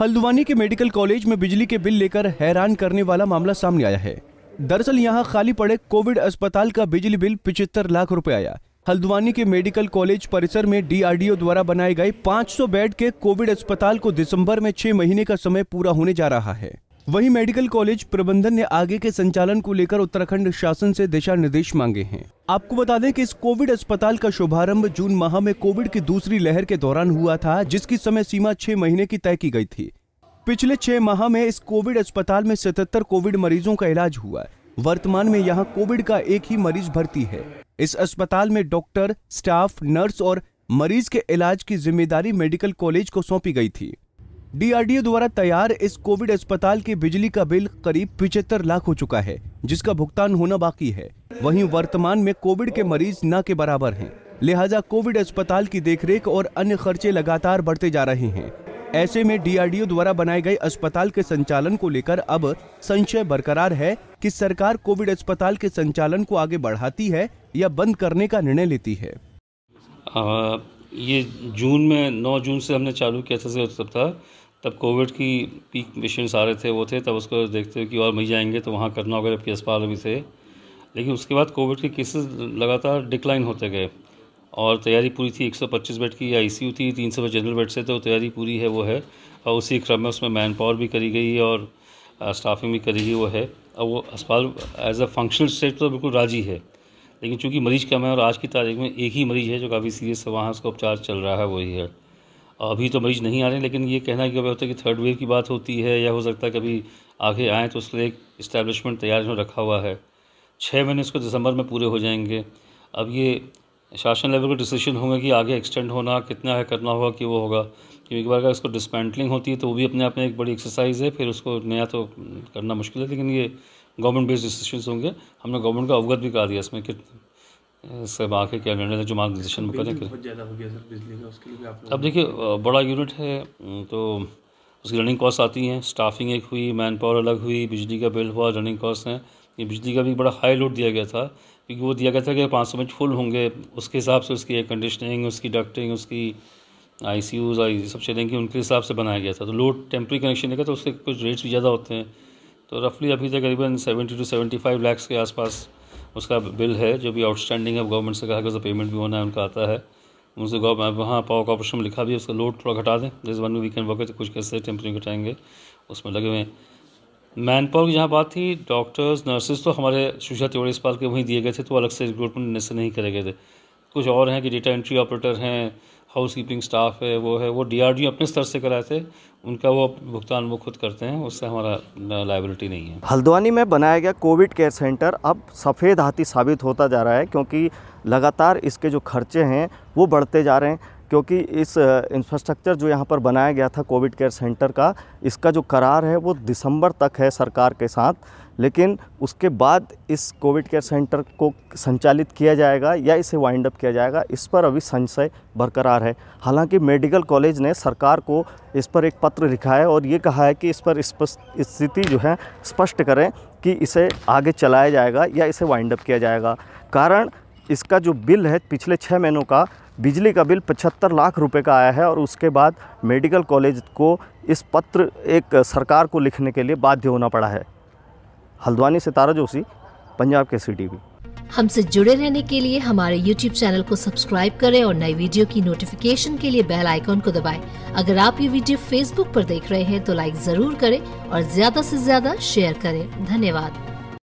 हल्द्वानी के medical college में बिजली के बिल लेकर हैरान करने वाला मामला सामने आया है दरअसल यहाँ खाली पड़े कोविड अस्पताल का बिजली बिल पिछहत्तर लाख रुपए आया हल्द्वानी के मेडिकल कॉलेज परिसर में डीआरडीओ द्वारा बनाए गए 500 बेड के कोविड अस्पताल को दिसंबर में छह महीने का समय पूरा होने जा रहा है वहीं मेडिकल कॉलेज प्रबंधन ने आगे के संचालन को लेकर उत्तराखंड शासन से दिशा निर्देश मांगे हैं आपको बता दें कि इस कोविड अस्पताल का शुभारंभ जून माह में कोविड की दूसरी लहर के दौरान हुआ था जिसकी समय सीमा छह महीने की तय की गई थी पिछले छह माह में इस कोविड अस्पताल में सतहत्तर कोविड मरीजों का इलाज हुआ वर्तमान में यहाँ कोविड का एक ही मरीज भर्ती है इस अस्पताल में डॉक्टर स्टाफ नर्स और मरीज के इलाज की जिम्मेदारी मेडिकल कॉलेज को सौंपी गई थी डीआरडीओ द्वारा तैयार इस कोविड अस्पताल के बिजली का बिल करीब पिछहत्तर लाख हो चुका है जिसका भुगतान होना बाकी है वहीं वर्तमान में कोविड के मरीज न के बराबर हैं लिहाजा कोविड अस्पताल की देखरेख और अन्य खर्चे लगातार बढ़ते जा रहे हैं ऐसे में डीआरडीओ द्वारा बनाए गए अस्पताल के संचालन को लेकर अब संशय बरकरार है कि सरकार कोविड अस्पताल के संचालन को आगे बढ़ाती है या बंद करने का निर्णय लेती है आ, ये जून में 9 जून से हमने चालू किया था अस्पताल तब कोविड की पीक पेशेंट्स आ रहे थे वो थे तब उसको देखते हुए कि और मई जाएंगे तो वहाँ करना होगा जबकि अस्पताल भी थे लेकिन उसके बाद कोविड के केसेस लगातार डिक्लाइन होते गए और तैयारी पूरी थी 125 बेड की यू थी तीन सौ जनरल बेड से तो तैयारी पूरी है वो है और उसी क्रम में उसमें मैन पावर भी करी गई और स्टाफिंग भी करी गई वो है अब वो अस्पताल एज अ फंक्शनल स्टेट तो बिल्कुल राजी है लेकिन चूँकि मरीज़ कम है और आज की तारीख में एक ही मरीज़ है जो काफ़ी सीरियस है वहाँ उसका उपचार चल रहा है वही है अभी तो मरीज़ नहीं आ रहे हैं लेकिन ये कहना कि होता है कि थर्ड वेव की बात होती है या हो सकता है कभी आगे आएँ तो उसके लिए एक इस्टेब्लिशमेंट तैयार जो रखा हुआ है छः महीने इसको दिसंबर में पूरे हो जाएंगे अब ये शासन लेवल के डिसीजन होंगे कि आगे एक्सटेंड होना कितना है करना होगा कि वो होगा क्योंकि एक बार अगर इसको डिसमेंटलिंग होती है तो वो भी अपने आप में एक बड़ी एक्सरसाइज है फिर उसको नया तो करना मुश्किल है लेकिन ये गवर्नमेंट बेस्ड डिसीजन होंगे हमने गवर्नमेंट का अवगत भी करा दिया इसमें कि सब आके क्या निर्णय जो मार्ग में करें अब देखिए बड़ा यूनिट है तो उसकी रनिंग कॉस्ट आती हैं स्टाफिंग एक हुई मैन पावर अलग हुई बिजली का बिल हुआ रनिंग कॉस्ट हैं ये बिजली का भी बड़ा हाई लोड दिया गया था क्योंकि वो दिया गया था कि पाँच सौ मिनट फुल होंगे उसके हिसाब से उसकी एयर कंडीशनिंग उसकी डक्टिंग उसकी आई सी यूज़ आई सब चलेंगे उनके हिसाब से बनाया गया था तो लोड टेम्प्री कनेक्शन देखा तो उसके कुछ रेट्स भी ज़्यादा होते हैं तो रफली अभी तक करीबन seventy two seventy five lakhs के आसपास उसका बिल है जो भी आउटस्टैंडिंग है गवर्नमेंट से कहा कि उसका पेमेंट भी होना है उनका आता है उनसे गवर्नमेंट वहाँ पावर कॉपरेशन में लिखा भी है उसका लोड थोड़ा घटा दें जिस वन में वीकेंड है कुछ कैसे टेम्परिंग घटाएंगे उसमें लगे हुए मैन पावर की जहाँ बात थी डॉक्टर्स नर्सेज तो हमारे सुशा तिवड़ी इस के वहीं दिए गए थे तो अलग से रिक्रूटमेंट नहीं करे गए थे कुछ और हैं कि डेटा एंट्री ऑपरेटर हैं हाउस कीपिंग स्टाफ है वो है वो डी अपने स्तर से कराए थे उनका वो भुगतान वो खुद करते हैं उससे हमारा लाइबिलिटी नहीं है हल्द्वानी में बनाया गया कोविड केयर सेंटर अब सफ़ेद हाथी साबित होता जा रहा है क्योंकि लगातार इसके जो खर्चे हैं वो बढ़ते जा रहे हैं क्योंकि इस इंफ्रास्ट्रक्चर जो यहाँ पर बनाया गया था कोविड केयर सेंटर का इसका जो करार है वो दिसंबर तक है सरकार के साथ लेकिन उसके बाद इस कोविड केयर सेंटर को संचालित किया जाएगा या इसे वाइंड अप किया जाएगा इस पर अभी संशय बरकरार है हालांकि मेडिकल कॉलेज ने सरकार को इस पर एक पत्र लिखा है और ये कहा है कि इस पर स्थिति जो है स्पष्ट करें कि इसे आगे चलाया जाएगा या इसे वाइंड अप किया जाएगा कारण इसका जो बिल है पिछले छः महीनों का बिजली का बिल पचहत्तर लाख रुपए का आया है और उसके बाद मेडिकल कॉलेज को इस पत्र एक सरकार को लिखने के लिए बाध्य होना पड़ा है हल्द्वानी से तारा जोशी पंजाब के सी टी हमसे जुड़े रहने के लिए हमारे YouTube चैनल को सब्सक्राइब करें और नई वीडियो की नोटिफिकेशन के लिए बेल आइकॉन को दबाएं। अगर आप ये वीडियो Facebook पर देख रहे हैं तो लाइक जरूर करें और ज्यादा से ज्यादा शेयर करें धन्यवाद